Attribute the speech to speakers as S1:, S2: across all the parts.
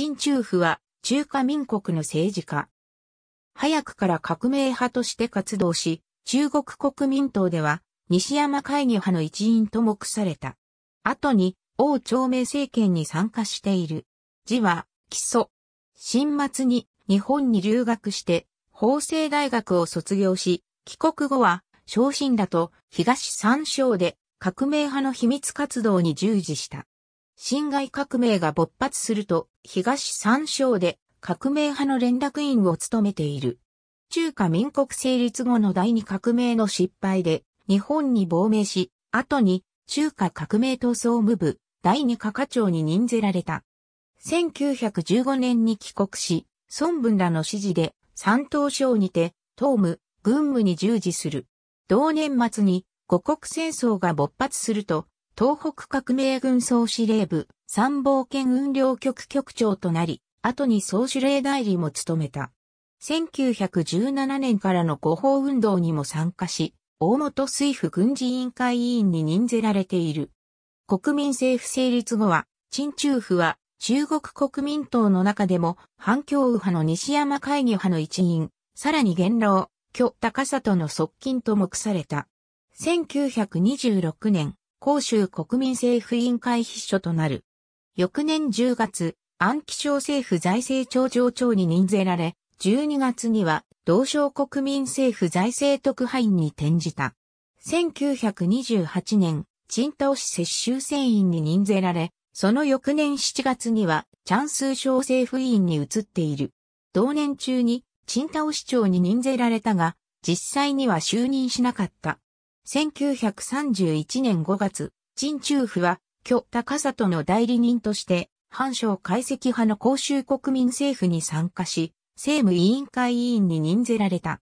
S1: 陳中府は中華民国の政治家。早くから革命派として活動し、中国国民党では西山会議派の一員と目された。後に王朝明政権に参加している。字は基礎。新末に日本に留学して法政大学を卒業し、帰国後は昇進だと東三省で革命派の秘密活動に従事した。辛亥革命が勃発すると、東三省で革命派の連絡員を務めている。中華民国成立後の第二革命の失敗で日本に亡命し、後に中華革命闘争務部第二課課長に任ぜられた。1915年に帰国し、孫文らの指示で三東省にて、東務、軍務に従事する。同年末に五国戦争が勃発すると、東北革命軍総司令部参謀兼運領局局長となり、後に総司令代理も務めた。1917年からの誤報運動にも参加し、大本水府軍事委員会委員に任ぜられている。国民政府成立後は、陳中府は中国国民党の中でも反共右派の西山会議派の一員、さらに元老、巨高里の側近と目された。1926年、広州国民政府委員会秘書となる。翌年10月、安徽省政府財政庁上長に任ぜられ、12月には、同省国民政府財政特派員に転じた。1928年、陳東市接収船員に任ぜられ、その翌年7月には、チャンス省政府委員に移っている。同年中に、陳東市長に任ぜられたが、実際には就任しなかった。1931年5月、陳中府は、巨高里の代理人として、反省解析派の公衆国民政府に参加し、政務委員会委員に任ぜられた。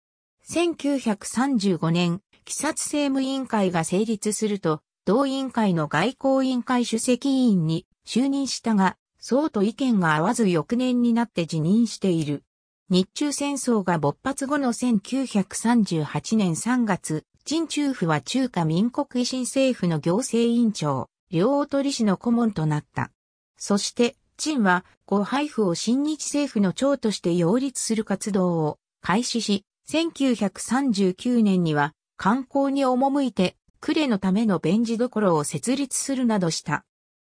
S1: 1935年、鬼殺政務委員会が成立すると、同委員会の外交委員会主席委員に就任したが、そうと意見が合わず翌年になって辞任している。日中戦争が勃発後の1938年3月、陳中府は中華民国維新政府の行政委員長、両大り市の顧問となった。そして、陳は、後配布を新日政府の長として擁立する活動を開始し、1939年には観光に赴いて、呉のための便所ろを設立するなどした。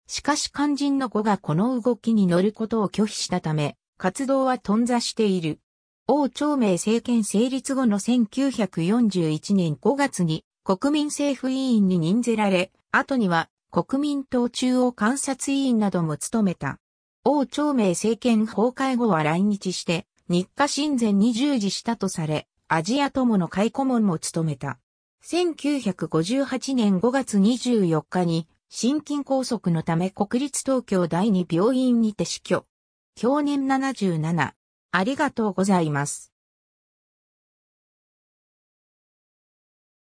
S1: しかし肝心の子がこの動きに乗ることを拒否したため、活動は頓挫している。王朝明政権成立後の1941年5月に国民政府委員に任ぜられ、後には国民党中央監察委員なども務めた。王朝明政権崩壊後は来日して、日課親善に従事したとされ、アジア友の会顧問も務めた。1958年5月24日に、心筋梗塞のため国立東京第二病院にて死去。去年77。ありがとうございます。